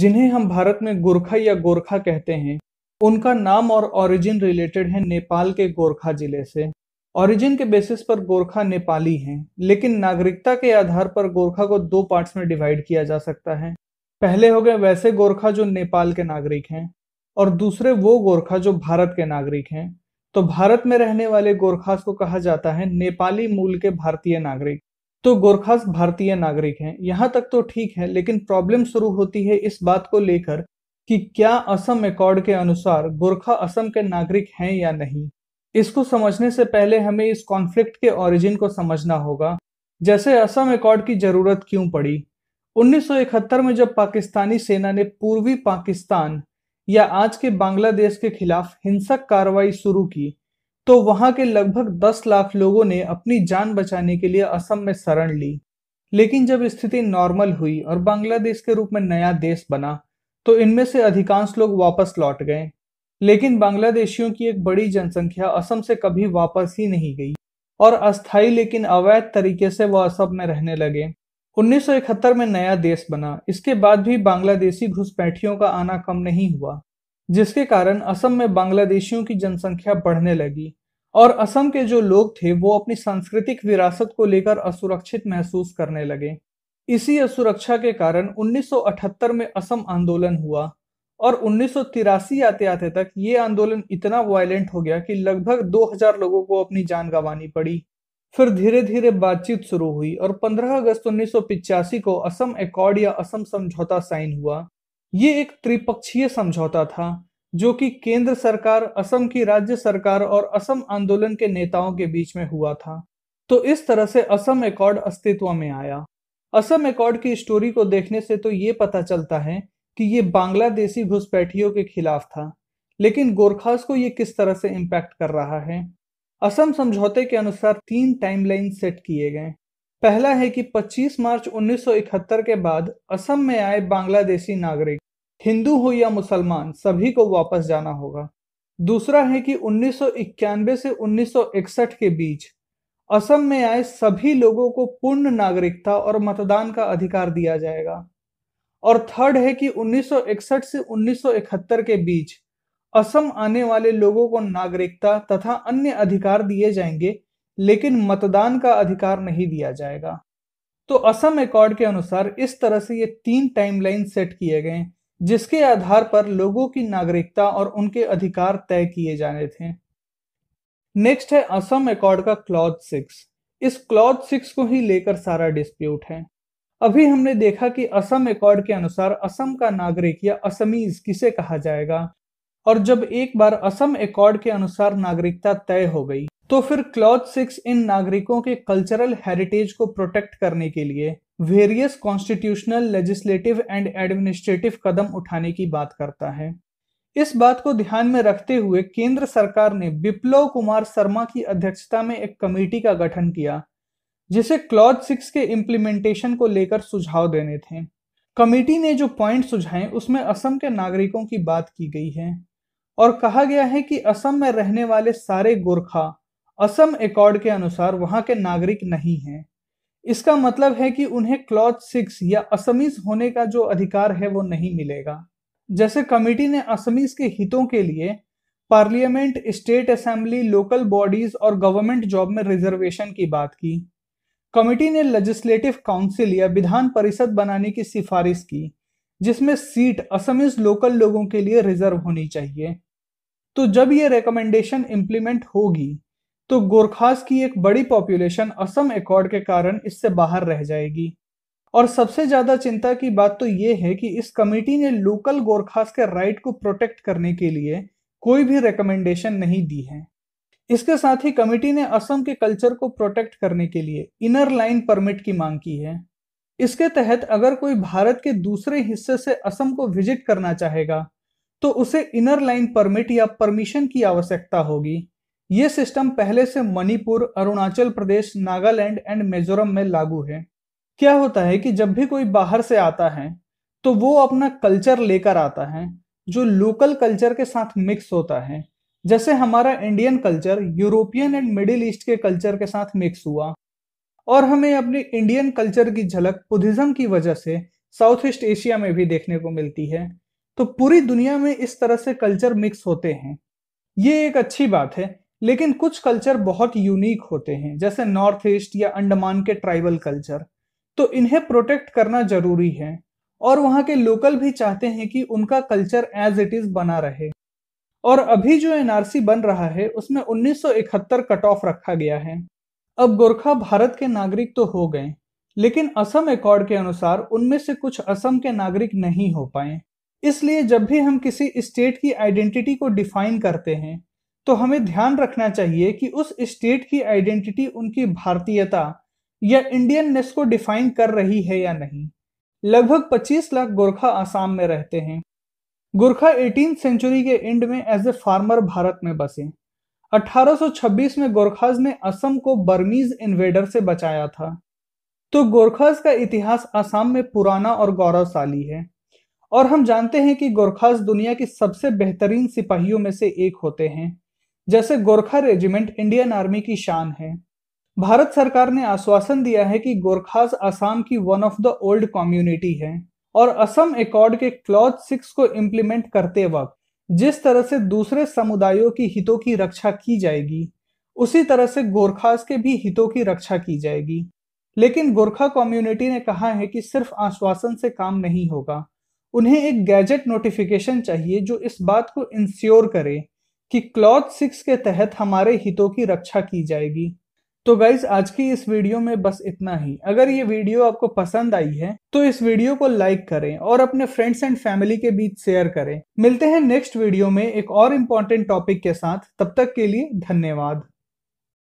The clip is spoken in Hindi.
जिन्हें हम भारत में गोरखा या गोरखा कहते हैं उनका नाम और ओरिजिन रिलेटेड है नेपाल के गोरखा जिले से ओरिजिन के बेसिस पर गोरखा नेपाली हैं लेकिन नागरिकता के आधार पर गोरखा को दो पार्ट्स में डिवाइड किया जा सकता है पहले हो गए वैसे गोरखा जो नेपाल के नागरिक हैं और दूसरे वो गोरखा जो भारत के नागरिक हैं तो भारत में रहने वाले गोरखास को कहा जाता है नेपाली मूल के भारतीय नागरिक तो गोरखास भारतीय नागरिक हैं यहाँ तक तो ठीक है लेकिन प्रॉब्लम शुरू होती है इस बात को लेकर कि क्या असम एकॉर्ड के अनुसार गोरखा असम के नागरिक हैं या नहीं इसको समझने से पहले हमें इस कॉन्फ्लिक्ट के ओरिजिन को समझना होगा जैसे असम एकॉर्ड की जरूरत क्यों पड़ी 1971 में जब पाकिस्तानी सेना ने पूर्वी पाकिस्तान या आज के बांग्लादेश के खिलाफ हिंसक कार्रवाई शुरू की तो वहां के लगभग 10 लाख लोगों ने अपनी जान बचाने के लिए असम में शरण ली लेकिन जब स्थिति नॉर्मल हुई और बांग्लादेश के रूप में नया देश बना तो इनमें से अधिकांश लोग वापस लौट गए लेकिन बांग्लादेशियों की एक बड़ी जनसंख्या असम से कभी वापस ही नहीं गई और अस्थायी लेकिन अवैध तरीके से वह असम में रहने लगे 1971 में नया देश बना इसके बाद भी बांग्लादेशी घुसपैठियों का आना कम नहीं हुआ जिसके कारण असम में बांग्लादेशियों की जनसंख्या बढ़ने लगी और असम के जो लोग थे वो अपनी सांस्कृतिक विरासत को लेकर असुरक्षित महसूस करने लगे इसी असुरक्षा के कारण 1978 में असम आंदोलन हुआ और उन्नीस आते आते तक ये आंदोलन इतना वायलेंट हो गया कि लगभग 2000 लोगों को अपनी जान गंवानी पड़ी फिर धीरे धीरे बातचीत शुरू हुई और 15 अगस्त उन्नीस को असम एकॉर्ड या असम समझौता साइन हुआ ये एक त्रिपक्षीय समझौता था जो कि केंद्र सरकार असम की राज्य सरकार और असम आंदोलन के नेताओं के बीच में हुआ था तो इस तरह से असम एकॉर्ड अस्तित्व में आया असम एकॉर्ड की स्टोरी को देखने से तो ये पता चलता है कि ये बांग्लादेशी घुसपैठियों के खिलाफ था लेकिन गोरखास को ये किस तरह से इम्पैक्ट कर रहा है असम समझौते के अनुसार तीन टाइमलाइन सेट किए गए पहला है कि 25 मार्च 1971 के बाद असम में आए बांग्लादेशी नागरिक हिंदू हो या मुसलमान सभी को वापस जाना होगा दूसरा है कि 1991 से 1961 के बीच असम में आए सभी लोगों को पूर्ण नागरिकता और मतदान का अधिकार दिया जाएगा और थर्ड है कि 1961 से 1971 के बीच असम आने वाले लोगों को नागरिकता तथा अन्य अधिकार दिए जाएंगे लेकिन मतदान का अधिकार नहीं दिया जाएगा तो असम एकॉर्ड के अनुसार इस तरह से ये तीन टाइमलाइन सेट किए गए जिसके आधार पर लोगों की नागरिकता और उनके अधिकार तय किए जाने थे नेक्स्ट है असम एकॉर्ड का क्लॉज सिक्स इस क्लॉज सिक्स को ही लेकर सारा डिस्प्यूट है अभी हमने देखा कि असम एकॉर्ड के अनुसार असम का नागरिक या असमीज किसे कहा जाएगा और जब एक बार असम एकॉर्ड के अनुसार नागरिकता तय हो गई तो फिर क्लॉथ सिक्स इन नागरिकों के कल्चरल हेरिटेज को प्रोटेक्ट करने के लिए various constitutional legislative and administrative कदम उठाने की बात करता है इस बात को ध्यान में रखते हुए केंद्र सरकार ने बिप्लव कुमार शर्मा की अध्यक्षता में एक कमेटी का गठन किया जिसे क्लॉज सिक्स के इम्प्लीमेंटेशन को लेकर सुझाव देने थे कमेटी ने जो पॉइंट सुझाए उसमें असम के नागरिकों की बात की गई है और कहा गया है कि असम में रहने वाले सारे गोरखा असम एकॉर्ड के अनुसार वहाँ के नागरिक नहीं हैं इसका मतलब है कि उन्हें क्लॉथ सिक्स या असमीज होने का जो अधिकार है वो नहीं मिलेगा जैसे कमेटी ने असमीज के हितों के लिए parliament state assembly local bodies और गवर्नमेंट जॉब में रिजर्वेशन की बात की कमेटी ने लेजिस्लेटिव काउंसिल या विधान परिषद बनाने की सिफारिश की जिसमें सीट असमीज लोकल लोगों के लिए रिजर्व होनी चाहिए तो जब ये रिकमेंडेशन इम्प्लीमेंट होगी तो गोरखास की एक बड़ी पॉपुलेशन असम एकॉर्ड के कारण इससे बाहर रह जाएगी और सबसे ज्यादा चिंता की बात तो ये है कि इस कमेटी ने लोकल गोरखास के राइट को प्रोटेक्ट करने के लिए कोई भी रिकमेंडेशन नहीं दी है इसके साथ ही कमेटी ने असम के कल्चर को प्रोटेक्ट करने के लिए इनर लाइन परमिट की मांग की है इसके तहत अगर कोई भारत के दूसरे हिस्से से असम को विजिट करना चाहेगा तो उसे इनर लाइन परमिट या परमिशन की आवश्यकता होगी ये सिस्टम पहले से मणिपुर अरुणाचल प्रदेश नागालैंड एंड मिजोरम में लागू है क्या होता है कि जब भी कोई बाहर से आता है तो वो अपना कल्चर लेकर आता है जो लोकल कल्चर के साथ मिक्स होता है जैसे हमारा Indian culture European and Middle East के कल्चर के साथ मिक्स हुआ और हमें अपने इंडियन कल्चर की झलक बुद्धिज्म की वजह से साउथ ईस्ट एशिया में भी देखने को मिलती है तो पूरी दुनिया में इस तरह से कल्चर मिक्स होते हैं ये एक अच्छी बात है लेकिन कुछ कल्चर बहुत यूनिक होते हैं जैसे नॉर्थ ईस्ट या अंडमान के ट्राइबल कल्चर तो इन्हें प्रोटेक्ट करना जरूरी है और वहाँ के लोकल भी चाहते हैं कि उनका कल्चर एज इट इज़ बना रहे और अभी जो एनआरसी बन रहा है उसमें 1971 कट ऑफ रखा गया है अब गोरखा भारत के नागरिक तो हो गए लेकिन असम एकॉर्ड के अनुसार उनमें से कुछ असम के नागरिक नहीं हो पाए इसलिए जब भी हम किसी स्टेट की आइडेंटिटी को डिफाइन करते हैं तो हमें ध्यान रखना चाहिए कि उस स्टेट की आइडेंटिटी उनकी भारतीयता या इंडियननेस को डिफाइन कर रही है या नहीं लगभग 25 लाख गोरखा आसाम में रहते हैं गोरखा एटीन सेंचुरी के एंड में एज ए फार्मर भारत में बसे 1826 में गोरखाज ने असम को बर्मीज इन्वेडर से बचाया था तो गोरखाज का इतिहास असम में पुराना और गौरवशाली है और हम जानते हैं कि गोरखाज दुनिया के सबसे बेहतरीन सिपाहियों में से एक होते हैं जैसे गोरखा रेजिमेंट इंडियन आर्मी की शान है भारत सरकार ने आश्वासन दिया है कि गोरखाज असम की one of the old community है और असम एकॉर्ड के क्लॉज सिक्स को इम्प्लीमेंट करते वक्त जिस तरह से दूसरे समुदायों की हितों की रक्षा की जाएगी उसी तरह से गोरखाज के भी हितों की रक्षा की जाएगी लेकिन गोरखा कम्युनिटी ने कहा है कि सिर्फ आश्वासन से काम नहीं होगा उन्हें एक गैजेट नोटिफिकेशन चाहिए जो इस बात को इंश्योर करे कि क्लॉथ सिक्स के तहत हमारे हितों की रक्षा की जाएगी तो गाइज आज की इस वीडियो में बस इतना ही अगर ये वीडियो आपको पसंद आई है तो इस वीडियो को लाइक करें और अपने फ्रेंड्स एंड फैमिली के बीच शेयर करें मिलते हैं नेक्स्ट वीडियो में एक और इम्पोर्टेंट टॉपिक के साथ तब तक के लिए धन्यवाद